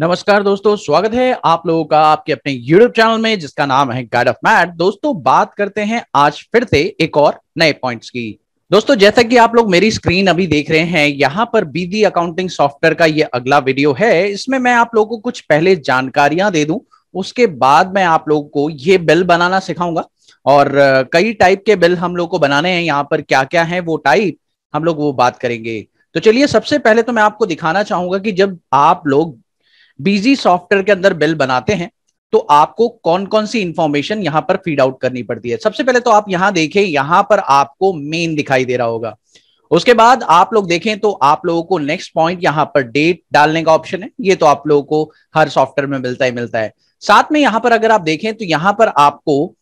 नमस्कार दोस्तों स्वागत है आप लोगों का आपके अपने YouTube चैनल में जिसका नाम है गाइड ऑफ मैट दोस्तों बात करते हैं आज फिर से एक और नए पॉइंट्स की दोस्तों जैसा कि आप लोग मेरी स्क्रीन अभी देख रहे हैं यहाँ पर बीदी अकाउंटिंग सॉफ्टवेयर का ये अगला वीडियो है इसमें मैं आप लोगों को कुछ पहले जानकारियां दे दू उसके बाद मैं आप लोगों को ये बिल बनाना सिखाऊंगा और कई टाइप के बिल हम लोग को बनाने हैं यहाँ पर क्या क्या है वो टाइप हम लोग वो बात करेंगे तो चलिए सबसे पहले तो मैं आपको दिखाना चाहूंगा कि जब आप लोग बीजी सॉफ्टवेयर के अंदर बिल बनाते हैं तो आपको कौन कौन सी इंफॉर्मेशन यहां पर फीड आउट करनी पड़ती है सबसे पहले तो आप यहां देखें यहां पर आपको मेन दिखाई दे रहा होगा उसके बाद आप लोग देखें तो आप लोगों को नेक्स्ट पॉइंट यहां पर डेट डालने का ऑप्शन है ये तो आप लोगों को हर सॉफ्टवेयर में मिलता ही मिलता है साथ में यहां पर अगर आप देखें तो यहां पर आपको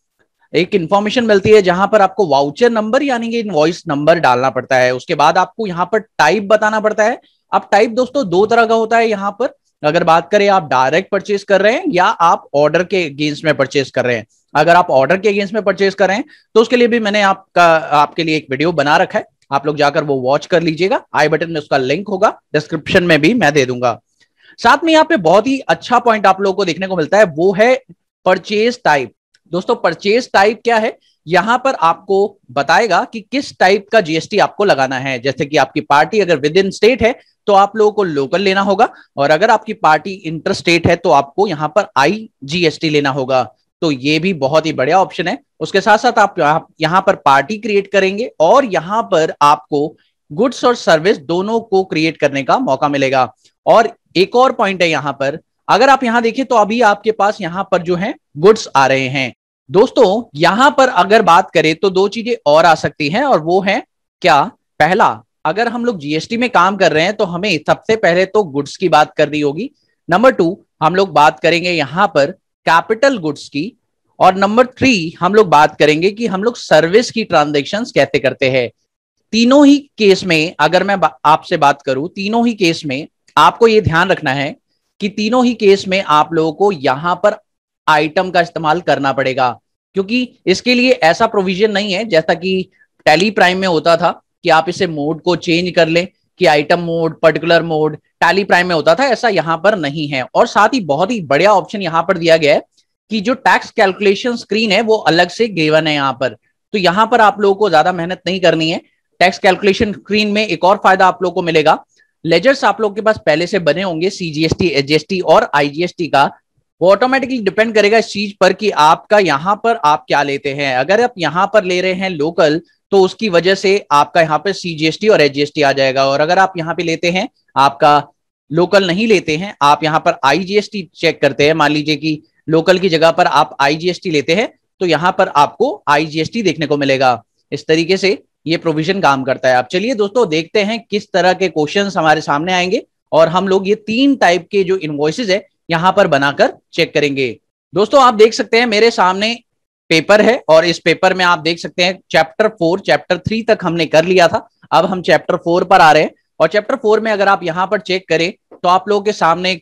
एक इंफॉर्मेशन मिलती है जहां पर आपको वाउचर नंबर यानी कि इनवॉइस नंबर डालना पड़ता है उसके बाद आपको यहां पर टाइप बताना पड़ता है अब टाइप दोस्तों दो तरह का होता है यहां पर अगर बात करें आप डायरेक्ट परचेज कर रहे हैं या आप ऑर्डर के अगेंस्ट में परचेस कर रहे हैं अगर आप ऑर्डर के अगेंस्ट में परचेस कर रहे हैं तो उसके लिए भी मैंने आपका आपके लिए एक वीडियो बना रखा है आप लोग जाकर वो वॉच कर लीजिएगा आई बटन में उसका लिंक होगा डिस्क्रिप्शन में भी मैं दे दूंगा साथ में यहाँ पे बहुत ही अच्छा पॉइंट आप लोगों को देखने को मिलता है वो है परचेज टाइप दोस्तों परचेज टाइप क्या है यहां पर आपको बताएगा कि किस टाइप का जीएसटी आपको लगाना है जैसे कि आपकी पार्टी अगर विद इन स्टेट है तो आप लोगों को लोकल लेना होगा और अगर आपकी पार्टी इंटर स्टेट है तो आपको यहाँ पर आई टी लेना होगा तो ये भी बहुत ही बढ़िया ऑप्शन है उसके साथ साथ आप यहाँ पर पार्टी क्रिएट करेंगे और यहाँ पर आपको गुड्स और सर्विस दोनों को क्रिएट करने का मौका मिलेगा और एक और पॉइंट है यहाँ पर अगर आप यहाँ देखें तो अभी आपके पास यहाँ पर जो है गुड्स आ रहे हैं दोस्तों यहां पर अगर बात करें तो दो चीजें और आ सकती हैं और वो है क्या पहला अगर हम लोग जीएसटी में काम कर रहे हैं तो हमें सबसे पहले तो गुड्स की बात करनी होगी नंबर टू हम लोग बात करेंगे यहां पर कैपिटल गुड्स की और नंबर थ्री हम लोग बात करेंगे कि हम लोग सर्विस की ट्रांजेक्शन कैसे करते हैं तीनों ही केस में अगर मैं आपसे बात करूं तीनों ही केस में आपको ये ध्यान रखना है कि तीनों ही केस में आप लोगों को यहां पर आइटम का इस्तेमाल करना पड़ेगा क्योंकि इसके लिए ऐसा प्रोविजन नहीं है जैसा कि टेली प्राइम में होता था कि आप इसे मोड को चेंज कर ले कि item mode particular mode Tally Prime में होता था ऐसा यहाँ पर नहीं है और साथ ही बहुत ही बढ़िया ऑप्शन यहाँ पर दिया गया है कि जो टैक्स कैलकुलेशन स्क्रीन है वो अलग से गेवन है यहाँ पर तो यहाँ पर आप लोगों को ज्यादा मेहनत नहीं करनी है टैक्स कैलकुलेशन स्क्रीन में एक और फायदा आप लोग को मिलेगा लेजर्स आप लोग के पास पहले से बने होंगे सीजीएसटी एचजीएसटी और आईजीएसटी का वो ऑटोमेटिकली डिपेंड करेगा इस चीज पर कि आपका यहां पर आप क्या लेते हैं अगर आप यहां पर ले रहे हैं लोकल तो उसकी वजह से आपका यहाँ पे सीजीएसटी और एचजीएसटी आ जाएगा और अगर आप यहाँ पे लेते हैं आपका लोकल नहीं लेते हैं आप यहाँ पर आईजीएसटी चेक करते हैं मान लीजिए कि लोकल की जगह पर आप आईजीएसटी लेते हैं तो यहाँ पर आपको आईजीएसटी देखने को मिलेगा इस तरीके से ये प्रोविजन काम करता है आप चलिए दोस्तों देखते हैं किस तरह के क्वेश्चन हमारे सामने आएंगे और हम लोग ये तीन टाइप के जो इन्वॉइसिस है यहाँ पर बनाकर चेक करेंगे दोस्तों आप देख सकते हैं मेरे सामने पेपर है और इस पेपर में आप देख सकते हैं चैप्टर फोर चैप्टर थ्री तक हमने कर लिया था अब हम चैप्टर फोर पर आ रहे हैं और चैप्टर फोर में अगर आप यहाँ पर चेक करें तो आप लोगों के सामने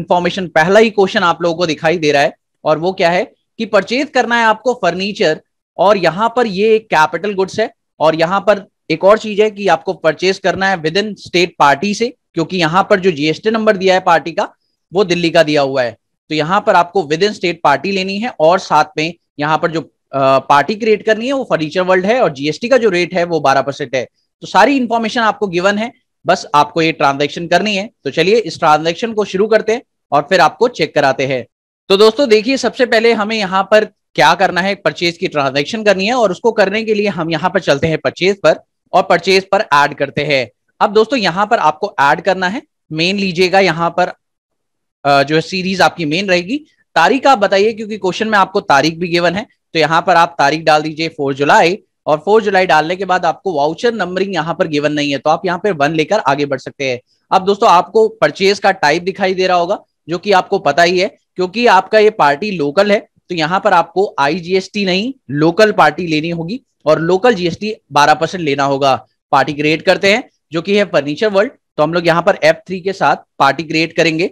इंफॉर्मेशन पहला ही क्वेश्चन आप लोगों को दिखाई दे रहा है और वो क्या है कि परचेज करना है आपको फर्नीचर और यहाँ पर ये एक कैपिटल गुड्स है और यहाँ पर एक और चीज है कि आपको परचेज करना है विद इन स्टेट पार्टी से क्योंकि यहाँ पर जो जीएसटी नंबर दिया है पार्टी का वो दिल्ली का दिया हुआ है तो यहाँ पर आपको विद इन स्टेट पार्टी लेनी है और साथ में यहाँ पर जो पार्टी क्रिएट करनी है वो फर्नीचर वर्ल्ड है और जीएसटी का जो रेट है वो बारह परसेंट है तो सारी इंफॉर्मेशन आपको गिवन है बस आपको ये ट्रांजेक्शन करनी है तो चलिए इस ट्रांजेक्शन को शुरू करते हैं और फिर आपको चेक कराते हैं तो दोस्तों देखिए सबसे पहले हमें यहाँ पर क्या करना है परचेज की ट्रांजेक्शन करनी है और उसको करने के लिए हम यहाँ पर चलते हैं परचेज पर और परचेज पर एड करते हैं अब दोस्तों यहाँ पर आपको एड करना है मेन लीजिएगा यहाँ पर जो है सीरीज आपकी मेन रहेगी तारीख आप बताइए क्योंकि क्वेश्चन में आपको तारीख भी गिवन है तो यहाँ पर आप तारीख डाल दीजिए फोर जुलाई और फोर जुलाई डालने के बाद आपको वाउचर नंबरिंग यहाँ पर गिवन नहीं है तो आप यहाँ पर वन लेकर आगे बढ़ सकते हैं अब दोस्तों आपको परचेज का टाइप दिखाई दे रहा होगा जो कि आपको पता ही है क्योंकि आपका ये पार्टी लोकल है तो यहाँ पर आपको आईजीएसटी नहीं लोकल पार्टी लेनी होगी और लोकल जीएसटी 12 परसेंट लेना होगा पार्टी क्रिएट करते हैं जो कि है फर्नीचर वर्ल्ड तो हम लोग यहाँ पर एफ थ्री के साथ पार्टी क्रिएट करेंगे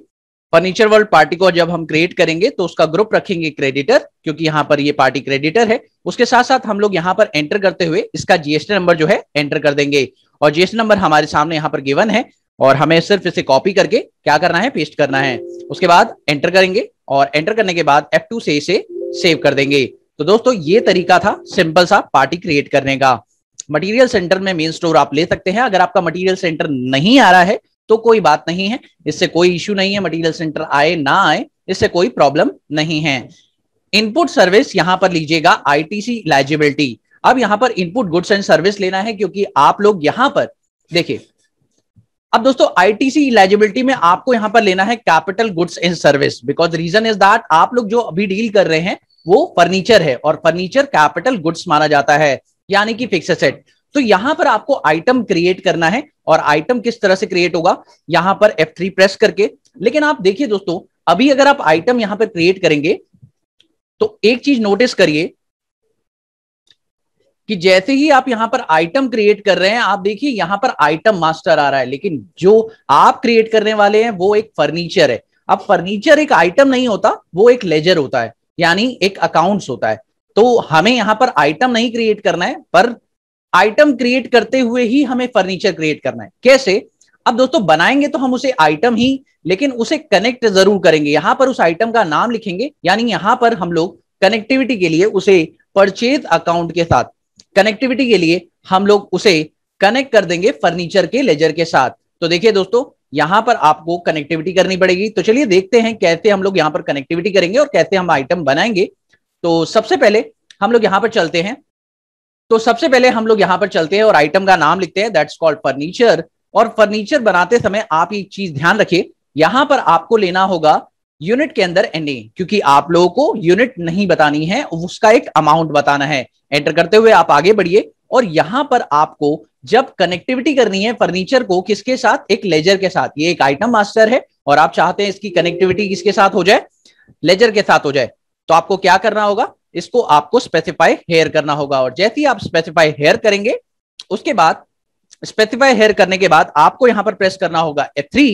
फर्नीचर वर्ल्ड पार्टी को जब हम क्रिएट करेंगे तो उसका ग्रुप रखेंगे क्रेडिटर क्योंकि यहां पर ये पार्टी क्रेडिटर है उसके साथ साथ हम लोग यहां पर एंटर करते हुए इसका जीएसटी नंबर जो है एंटर कर देंगे और जीएसटी नंबर हमारे सामने यहाँ पर गिवन है और हमें सिर्फ इसे कॉपी करके क्या करना है पेस्ट करना है उसके बाद एंटर करेंगे और एंटर करने के बाद एफ से इसे सेव कर देंगे तो दोस्तों ये तरीका था सिंपल सा पार्टी क्रिएट करने का मटेरियल सेंटर में मेन स्टोर आप ले सकते हैं अगर आपका मटेरियल सेंटर नहीं आ रहा है तो कोई बात नहीं है इससे कोई इश्यू नहीं है मटेरियल सेंटर आए ना आए इससे कोई प्रॉब्लम नहीं है इनपुट सर्विस यहां पर लीजिएगा आईटीसी इलाइजिबिलिटी अब यहां पर इनपुट गुड्स एंड सर्विस लेना है क्योंकि आप लोग यहां पर देखिए अब दोस्तों आईटीसी इलाइजिबिलिटी में आपको यहां पर लेना है capital goods and service because reason is that आप लोग जो अभी डील कर रहे हैं वो फर्नीचर है और फर्नीचर कैपिटल गुड्स माना जाता है यानी कि फिक्स एसेट तो यहां पर आपको आइटम क्रिएट करना है और आइटम किस तरह से क्रिएट होगा यहां पर F3 प्रेस करके लेकिन आप देखिए दोस्तों अभी अगर आप आइटम यहां पर क्रिएट करेंगे तो एक चीज नोटिस करिए कि जैसे ही आप यहां पर आइटम क्रिएट कर रहे हैं आप देखिए यहां पर आइटम मास्टर आ रहा है लेकिन जो आप क्रिएट करने वाले हैं वो एक फर्नीचर है अब फर्नीचर एक आइटम नहीं होता वो एक लेजर होता है यानी एक अकाउंट्स होता है तो हमें यहां पर आइटम नहीं क्रिएट करना है पर आइटम क्रिएट करते हुए ही हमें फर्नीचर क्रिएट करना है कैसे अब दोस्तों बनाएंगे तो हम उसे आइटम ही लेकिन उसे कनेक्ट जरूर करेंगे यहां पर उस आइटम का नाम लिखेंगे यानी यहां पर हम लोग कनेक्टिविटी के लिए उसे परचेज अकाउंट के साथ कनेक्टिविटी के लिए हम लोग उसे कनेक्ट कर देंगे फर्नीचर के लेजर के साथ तो देखिए दोस्तों यहां पर आपको कनेक्टिविटी करनी पड़ेगी तो चलिए देखते हैं कैसे हम लोग यहां पर कनेक्टिविटी करेंगे और कैसे हम आइटम बनाएंगे तो सबसे पहले हम लोग यहां पर चलते हैं तो सबसे पहले हम लोग यहां पर चलते हैं और आइटम का नाम लिखते हैं दैट्स कॉल्ड फर्नीचर और फर्नीचर बनाते समय आप एक चीज ध्यान रखिए यहां पर आपको लेना होगा यूनिट के अंदर एन क्योंकि आप लोगों को यूनिट नहीं बतानी है उसका एक अमाउंट बताना है एंटर करते हुए आप आगे बढ़िए और यहां पर आपको जब कनेक्टिविटी करनी है फर्नीचर को किसके साथ एक लेजर के साथ ये एक आइटम मास्टर है और आप चाहते हैं इसकी कनेक्टिविटी किसके साथ हो जाए लेजर के साथ हो जाए तो आपको क्या करना होगा इसको आपको स्पेसिफाई हेयर करना होगा और जैसे ही आप स्पेसिफाई हेयर करेंगे उसके बाद स्पेसिफाई हेयर करने के बाद आपको यहां पर प्रेस करना होगा F3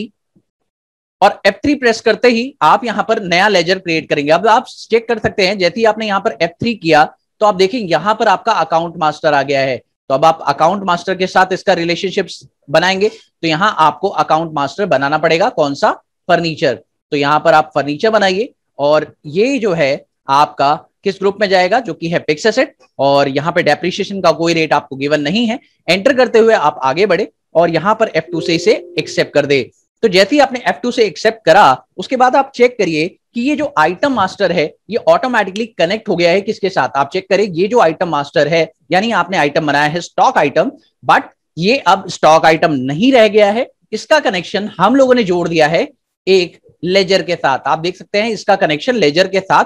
और F3 प्रेस करते ही आप यहां पर नया लेजर क्रिएट करेंगे अब आप चेक कर सकते हैं जैसे ही आपने यहां पर F3 किया तो आप देखें यहां पर आपका अकाउंट मास्टर आ गया है तो अब आप अकाउंट मास्टर के साथ इसका रिलेशनशिप बनाएंगे तो यहां आपको अकाउंट मास्टर बनाना पड़ेगा कौन सा फर्नीचर तो यहां पर आप फर्नीचर बनाइए और ये जो है आपका किस ग्रुप में जाएगा जो कि है फिक्स एसेट और यहाँ पे डेप्रिशिएशन का कोई रेट आपको गिवन नहीं है एंटर करते हुए आप आगे बढ़े और यहाँ पर टू से इसे एक्सेप्ट कर दे तो जैसे ही आपने F2 से एक्सेप्ट करा उसके बाद आप चेक करिए कि ये जो आइटम मास्टर है ये ऑटोमेटिकली कनेक्ट हो गया है किसके साथ आप चेक करें ये जो आइटम मास्टर है यानी आपने आइटम बनाया है स्टॉक आइटम बट ये अब स्टॉक आइटम नहीं रह गया है इसका कनेक्शन हम लोगों ने जोड़ दिया है एक लेजर के साथ आप देख सकते हैं इसका कनेक्शन लेजर के साथ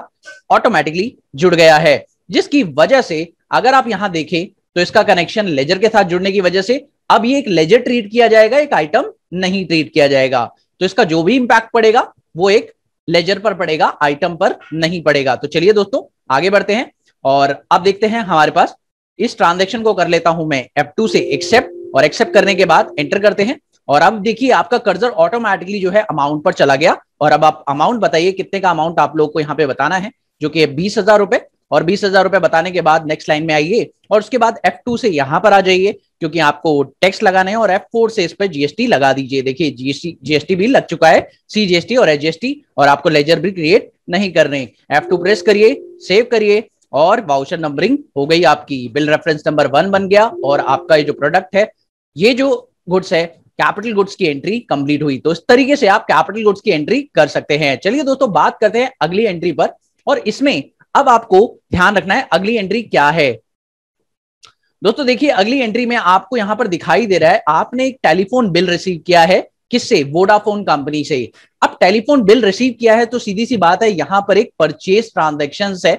ऑटोमेटिकली जुड़ गया है जिसकी वजह से अगर आप यहां देखें तो इसका कनेक्शन लेजर के साथ जुड़ने की वजह से अब ये एक लेजर ट्रीट किया जाएगा एक आइटम नहीं ट्रीट किया जाएगा तो इसका जो भी इंपैक्ट पड़ेगा वो एक लेजर पर पड़ेगा आइटम पर नहीं पड़ेगा तो चलिए दोस्तों आगे बढ़ते हैं और अब देखते हैं हमारे पास इस ट्रांजेक्शन को कर लेता हूं मैं एफ टू से एक्सेप्ट और एक्सेप्ट करने के बाद एंटर करते हैं और अब देखिए आपका कर्जर ऑटोमेटिकली जो है अमाउंट पर चला गया और अब आप अमाउंट बताइए कितने का अमाउंट आप लोग को यहाँ पे बताना है जो कि बीस हजार रुपए और बीस हजार रुपए बताने के बाद नेक्स्ट लाइन में आइए और उसके बाद एफ टू से यहां पर आ जाइए क्योंकि आपको टैक्स लगाने हैं और एफ फोर से इस पर जीएसटी लगा दीजिए देखिए जीएसटी जीएसटी भी लग चुका है सी जीएसटी और एचजीएसटी और आपको लेजर भी क्रिएट नहीं कर रहे एफ टू प्रेस करिए सेव करिए और वाउचर नंबरिंग हो गई आपकी बिल रेफरेंस नंबर वन बन गया और आपका ये जो प्रोडक्ट है ये जो गुड्स है कैपिटल गुड्स की एंट्री कंप्लीट हुई तो इस तरीके से आप कैपिटल गुड्स की एंट्री कर सकते हैं चलिए दोस्तों बात करते हैं अगली एंट्री पर और इसमें अब आपको ध्यान रखना है अगली एंट्री क्या है दोस्तों देखिए अगली एंट्री में आपको यहां पर दिखाई दे रहा है आपने एक टेलीफोन बिल रिसीव किया है किससे वोडाफोन कंपनी से अब टेलीफोन बिल रिसीव किया है तो सीधी सी बात है यहां पर एक परचेज ट्रांजेक्शन है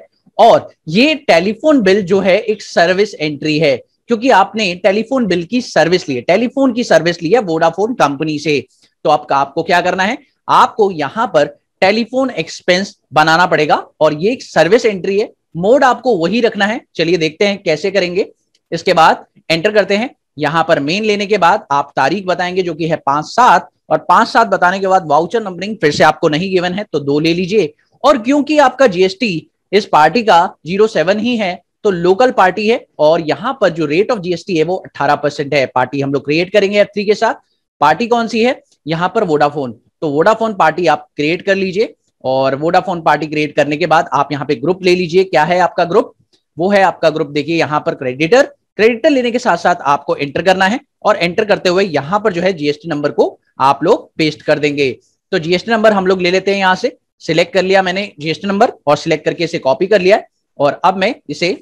और ये टेलीफोन बिल जो है एक सर्विस एंट्री है क्योंकि आपने टेलीफोन बिल की सर्विस ली है टेलीफोन की सर्विस ली है वोडाफोन कंपनी से तो आपका आपको क्या करना है आपको यहां पर टेलीफोन एक्सपेंस बनाना पड़ेगा और ये एक सर्विस एंट्री है मोड आपको वही रखना है चलिए देखते हैं कैसे करेंगे इसके बाद एंटर करते हैं यहां पर मेन लेने के बाद आप तारीख बताएंगे जो कि है पांच सात और पांच सात बताने के बाद वाउचर नंबरिंग फिर से आपको नहीं गिवन है तो दो ले लीजिए और क्योंकि आपका जीएसटी इस पार्टी का जीरो सेवन ही है तो लोकल पार्टी है और यहां पर जो रेट ऑफ जीएसटी है वो अट्ठारह परसेंट है पार्टी हम लोग क्रिएट करेंगे एफ के साथ पार्टी कौन सी है यहां पर वोडाफोन तो वोडाफोन पार्टी आप क्रिएट कर लीजिए और वोडाफोन पार्टी क्रिएट करने के बाद आप यहाँ पे ग्रुप ले लीजिए क्या है आपका ग्रुप वो है आपका ग्रुप देखिए यहाँ पर क्रेडिटर क्रेडिटर लेने के साथ साथ आपको एंटर करना है और एंटर करते हुए यहां पर जो है जीएसटी नंबर को आप लोग पेस्ट कर देंगे तो जीएसटी नंबर हम लोग ले लेते हैं यहां से सिलेक्ट कर लिया मैंने जीएसटी नंबर और सिलेक्ट करके इसे कॉपी कर लिया और अब मैं इसे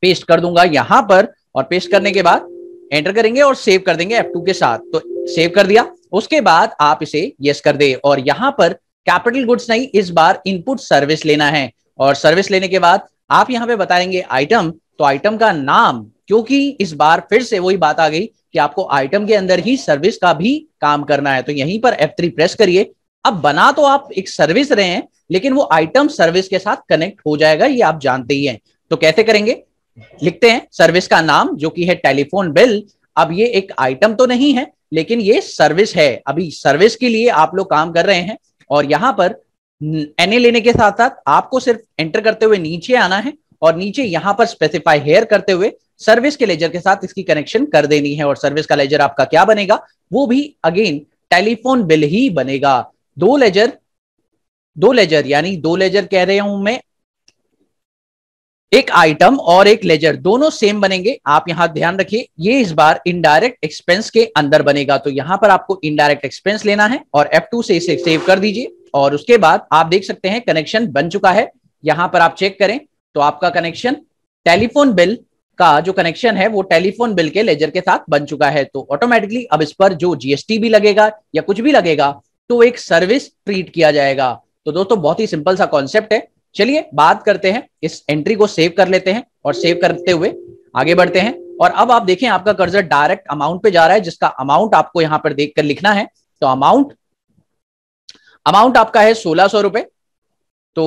पेस्ट कर दूंगा यहां पर और पेस्ट करने के बाद एंटर करेंगे और सेव कर देंगे F2 के साथ तो सेव कर दिया उसके बाद आप इसे यस कर दे और यहां पर कैपिटल गुड्स नहीं इस बार इनपुट सर्विस लेना है और सर्विस लेने के बाद आप यहां पे बताएंगे आइटम तो आइटम का नाम क्योंकि इस बार फिर से वही बात आ गई कि आपको आइटम के अंदर ही सर्विस का भी काम करना है तो यहीं पर F3 प्रेस करिए अब बना तो आप एक सर्विस रहे हैं लेकिन वो आइटम सर्विस के साथ कनेक्ट हो जाएगा ये आप जानते ही हैं तो कैसे करेंगे लिखते हैं सर्विस का नाम जो कि है टेलीफोन बिल अब ये एक आइटम तो नहीं है लेकिन ये सर्विस है अभी सर्विस के लिए आप लोग काम कर रहे हैं और यहां पर एने लेने के साथ साथ आपको सिर्फ एंटर करते हुए नीचे आना है और नीचे यहां पर स्पेसिफाई हेयर करते हुए सर्विस के लेजर के साथ इसकी कनेक्शन कर देनी है और सर्विस का लेजर आपका क्या बनेगा वो भी अगेन टेलीफोन बिल ही बनेगा दो लेजर दो लेजर यानी दो लेजर कह रहे हूं मैं एक आइटम और एक लेजर दोनों सेम बनेंगे आप यहां ध्यान रखिए ये इस बार इनडायरेक्ट एक्सपेंस के अंदर बनेगा तो यहां पर आपको इनडायरेक्ट एक्सपेंस लेना है और F2 से इसे सेव कर दीजिए और उसके बाद आप देख सकते हैं कनेक्शन बन चुका है यहां पर आप चेक करें तो आपका कनेक्शन टेलीफोन बिल का जो कनेक्शन है वो टेलीफोन बिल के लेजर के साथ बन चुका है तो ऑटोमेटिकली अब इस पर जो जीएसटी भी लगेगा या कुछ भी लगेगा तो एक सर्विस ट्रीट किया जाएगा तो दोस्तों बहुत ही सिंपल सा कॉन्सेप्ट है चलिए बात करते हैं इस एंट्री को सेव कर लेते हैं और सेव करते हुए आगे बढ़ते हैं और अब आप देखें आपका कर्जा डायरेक्ट अमाउंट पे जा रहा है जिसका अमाउंट आपको यहां पर देखकर लिखना है तो अमाउंट अमाउंट आपका है सोलह सौ रुपए तो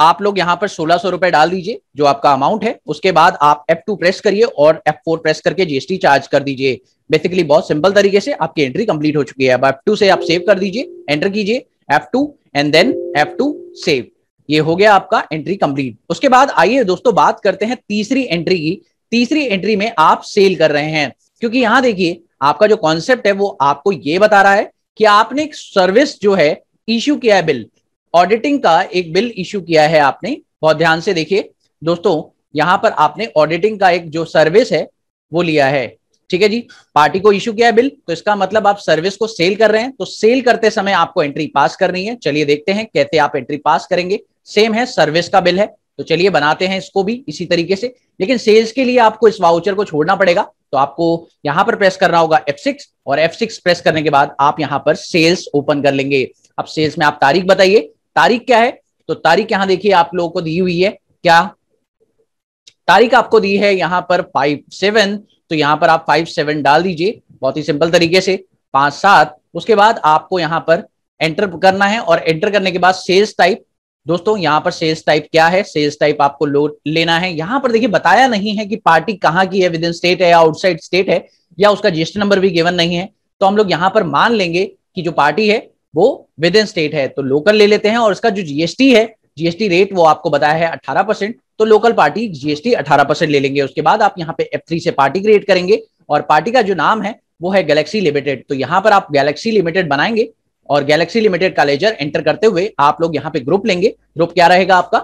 आप लोग यहां पर सोलह सौ रुपए डाल दीजिए जो आपका अमाउंट है उसके बाद आप F2 प्रेस करिए और F4 प्रेस करके जीएसटी चार्ज कर दीजिए बेसिकली बहुत सिंपल तरीके से आपकी एंट्री कंप्लीट हो चुकी है अब F2 से आप सेव कर दीजिए एंटर कीजिए F2 and then F2 save ये हो गया आपका एंट्री कंप्लीट उसके बाद आइए दोस्तों बात करते हैं तीसरी एंट्री की तीसरी एंट्री में आप सेल कर रहे हैं क्योंकि यहां देखिए आपका जो कॉन्सेप्ट है वो आपको ये बता रहा है कि आपने एक सर्विस जो है इश्यू किया है बिल ऑडिटिंग का एक बिल इश्यू किया है आपने बहुत ध्यान से देखिए दोस्तों यहां पर आपने ऑडिटिंग का एक जो सर्विस है वो लिया है ठीक है जी पार्टी को इश्यू किया है बिल तो इसका मतलब आप सर्विस को सेल कर रहे हैं तो सेल करते समय आपको एंट्री पास करनी है चलिए देखते हैं कैसे आप एंट्री पास करेंगे सेम है सर्विस का बिल है तो चलिए बनाते हैं इसको भी इसी तरीके से लेकिन सेल्स के लिए आपको इस वाउचर को छोड़ना पड़ेगा तो आपको यहां पर प्रेस करना होगा F6 और F6 प्रेस करने के बाद आप यहां पर सेल्स ओपन कर लेंगे अब सेल्स में आप तारीख बताइए तारीख क्या है तो तारीख यहां देखिए आप लोगों को दी हुई है क्या तारीख आपको दी है यहां पर फाइव सेवन तो यहां पर आप फाइव सेवन डाल दीजिए बहुत ही सिंपल तरीके से पांच सात उसके बाद आपको यहां पर एंटर करना है और एंटर करने के बाद सेल्स टाइप दोस्तों यहाँ पर सेल्स टाइप क्या है सेल्स टाइप आपको लेना है यहाँ पर देखिए बताया नहीं है कि पार्टी कहाँ की है विद इन स्टेट है या आउटसाइड स्टेट है या उसका जीएसटी नंबर भी गिवन नहीं है तो हम लोग यहाँ पर मान लेंगे कि जो पार्टी है वो विद इन स्टेट है तो लोकल ले लेते हैं और इसका जो जीएसटी है जीएसटी रेट वो आपको बताया है अठारह परसेंट तो लोकल पार्टी जीएसटी अठारह परसेंट ले लेंगे उसके बाद आप यहाँ पे एफ थ्री से पार्टी क्रिएट करेंगे और पार्टी का जो नाम है वो है गैलेक्सी लिमिटेड तो यहाँ पर आप गैलेक्सी लिमिटेड बनाएंगे और गैलेक्सी लिमिटेड का लेजर एंटर करते हुए आप लोग यहाँ पे ग्रुप लेंगे ग्रुप क्या रहेगा आपका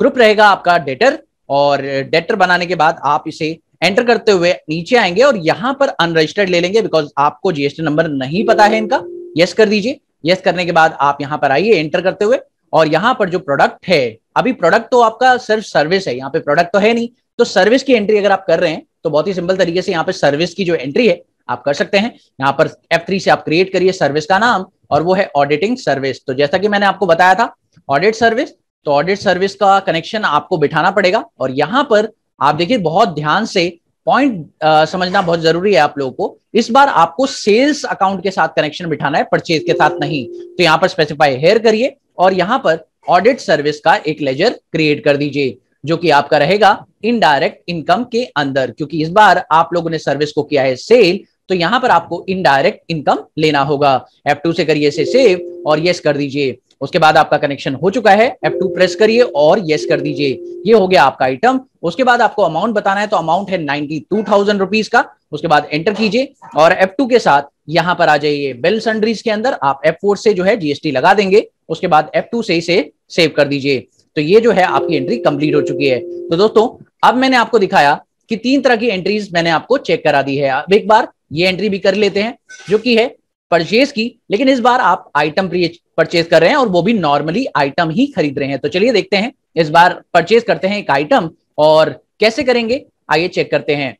ग्रुप रहेगा आपका डेटर और डेटर बनाने के बाद आप इसे एंटर करते हुए नीचे आएंगे और यहाँ पर अनरजिस्टर्ड ले लेंगे बिकॉज आपको जीएसटी नंबर नहीं पता है इनका यस कर दीजिए यस करने के बाद आप यहाँ पर आइए एंटर करते हुए और यहाँ पर जो प्रोडक्ट है अभी प्रोडक्ट तो आपका सिर्फ सर्विस है यहाँ पे प्रोडक्ट तो है नहीं तो सर्विस की एंट्री अगर आप कर रहे हैं तो बहुत ही सिंपल तरीके से यहाँ पे सर्विस की जो एंट्री है आप कर सकते हैं यहाँ पर F3 से आप क्रिएट करिए सर्विस का नाम और वो है ऑडिटिंग सर्विस तो जैसा कि मैंने आपको बताया था ऑडिट सर्विस तो ऑडिट सर्विस का कनेक्शन आपको बिठाना पड़ेगा और यहाँ पर आप देखिए बहुत ध्यान से पॉइंट समझना बहुत जरूरी है आप लोगों को इस बार आपको सेल्स अकाउंट के साथ कनेक्शन बिठाना है परचेज के साथ नहीं तो यहाँ पर स्पेसिफाई हेयर करिए और यहाँ पर ऑडिट सर्विस का एक लेजर क्रिएट कर दीजिए जो कि आपका रहेगा इनडायरेक्ट इनकम के अंदर क्योंकि इस बार आप लोगों ने सर्विस को किया है सेल तो यहां पर आपको इनडायरेक्ट इनकम लेना होगा एफ टू से करिए इसे सेव और यस कर दीजिए उसके बाद आपका कनेक्शन हो चुका है एफ टू प्रेस करिए और यस कर दीजिए ये हो गया आपका आइटम उसके बाद आपको अमाउंट बताना है तो अमाउंट है नाइनटी टू थाउजेंड रुपीज का उसके बाद एंटर कीजिए और एफ टू के साथ यहां पर आ जाइए बेल सन्ड्रीज के अंदर आप एफ फोर से जो है जीएसटी लगा देंगे उसके बाद एफ टू से इसे सेव कर दीजिए तो ये जो है आपकी एंट्री कंप्लीट हो चुकी है तो दोस्तों अब मैंने आपको दिखाया कि तीन तरह की एंट्रीज मैंने आपको चेक करा दी है अब एक बार ये एंट्री भी कर लेते हैं जो कि है परचेज की लेकिन इस बार आप आइटम परचेज कर रहे हैं और वो भी नॉर्मली आइटम ही खरीद रहे हैं तो चलिए देखते हैं इस बार परचेज करते हैं एक आइटम और कैसे करेंगे आइए चेक करते हैं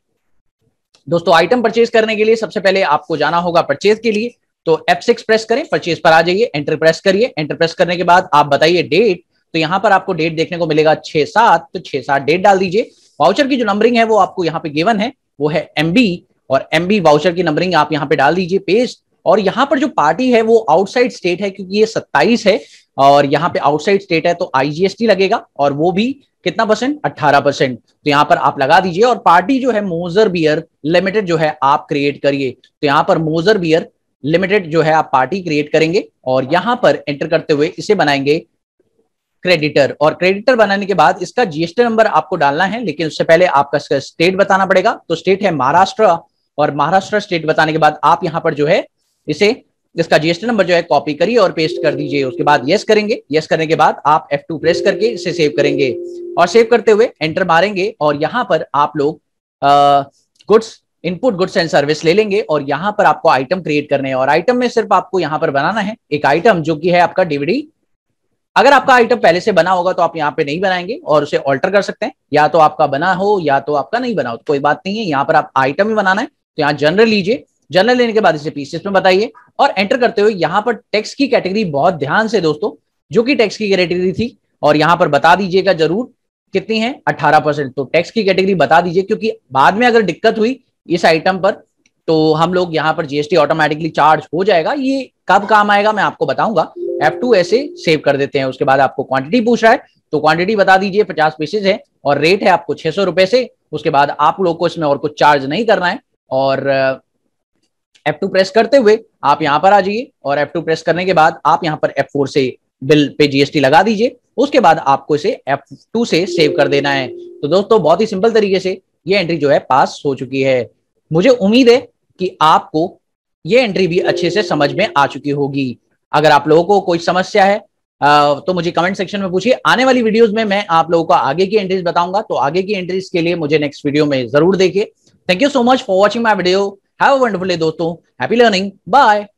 दोस्तों आइटम परचेज करने के लिए सबसे पहले आपको जाना होगा परचेज के लिए तो सिक्स प्रेस करें परचेज पर आ जाइए एंटर प्रेस करिए एंटर प्रेस करने के बाद आप बताइए डेट तो यहां पर आपको डेट देखने को मिलेगा छह सात तो छह सात डेट डाल दीजिए वाउचर की जो नंबरिंग है वो आपको यहाँ पे गिवन है वो है एम बी और एम बी वाउचर की नंबरिंग आप यहाँ पे डाल दीजिए पेस्ट और यहाँ पर जो पार्टी है वो आउटसाइड स्टेट है क्योंकि ये सत्ताईस है और यहाँ पे आउटसाइड स्टेट है तो आईजीएसटी लगेगा और वो भी कितना परसेंट अट्ठारह परसेंट तो यहाँ पर आप लगा दीजिए और पार्टी जो है मोजर बियर लिमिटेड जो है आप क्रिएट करिए तो यहाँ पर मोजर बियर लिमिटेड जो है आप पार्टी क्रिएट करेंगे और यहाँ पर एंटर करते हुए इसे बनाएंगे क्रेडिटर और क्रेडिटर बनाने के बाद इसका जीएसटी नंबर आपको डालना है लेकिन उससे पहले आपका स्टेट बताना पड़ेगा तो स्टेट है महाराष्ट्र और महाराष्ट्र स्टेट बताने के बाद आप यहाँ पर जो है इसे इसका जीएसटी नंबर जो है कॉपी करिए और पेस्ट कर दीजिए उसके बाद यस करेंगे यस करने के बाद आप F2 प्रेस करके इसे सेव करेंगे और सेव करते हुए एंटर मारेंगे और यहां पर आप लोग goods input goods and service ले लेंगे और यहाँ पर आपको आइटम क्रिएट करने हैं और आइटम में सिर्फ आपको यहाँ पर बनाना है एक आइटम जो कि है आपका डीवीडी अगर आपका आइटम पहले से बना होगा तो आप यहाँ पे नहीं बनाएंगे और उसे ऑल्टर कर सकते हैं या तो आपका बना हो या तो आपका नहीं बना हो तो कोई बात नहीं है यहाँ पर आप आइटम ही बनाना है तो यहाँ जनरल लीजिए जनरल लेने के बाद इसे पीसीएस में बताइए और एंटर करते हुए यहाँ पर टैक्स की कैटेगरी बहुत ध्यान से दोस्तों जो कि टैक्स की कैटेगरी थी और यहाँ पर बता दीजिएगा जरूर कितनी है अठारह परसेंट तो टैक्स की कैटेगरी बता दीजिए क्योंकि बाद में अगर दिक्कत हुई इस आइटम पर तो हम लोग यहाँ पर जीएसटी ऑटोमेटिकली चार्ज हो जाएगा ये कब काम आएगा मैं आपको बताऊंगा एफ टू ऐसे सेव कर देते हैं उसके बाद आपको क्वांटिटी पूछ रहा है तो क्वांटिटी बता दीजिए पचास पीसेज है और रेट है आपको छह सौ रुपए से उसके बाद आप लोग को इसमें और कुछ चार्ज नहीं करना है और uh, F2 प्रेस करते हुए आप यहाँ पर आ जाइए और F2 प्रेस करने के बाद आप यहाँ पर F4 से बिल पे जीएसटी लगा दीजिए उसके बाद आपको इसे F2 से सेव कर देना है तो दोस्तों बहुत ही सिंपल तरीके से ये एंट्री जो है पास हो चुकी है मुझे उम्मीद है कि आपको ये एंट्री भी अच्छे से समझ में आ चुकी होगी अगर आप लोगों को कोई समस्या है तो मुझे कमेंट सेक्शन में पूछिए आने वाली वीडियोस में मैं आप लोगों को आगे की एंट्रीज बताऊंगा तो आगे की एंट्रीज के लिए मुझे नेक्स्ट वीडियो में जरूर देखिए Thank you so much for watching my video. Have a wonderful day, dosto. Happy learning. Bye.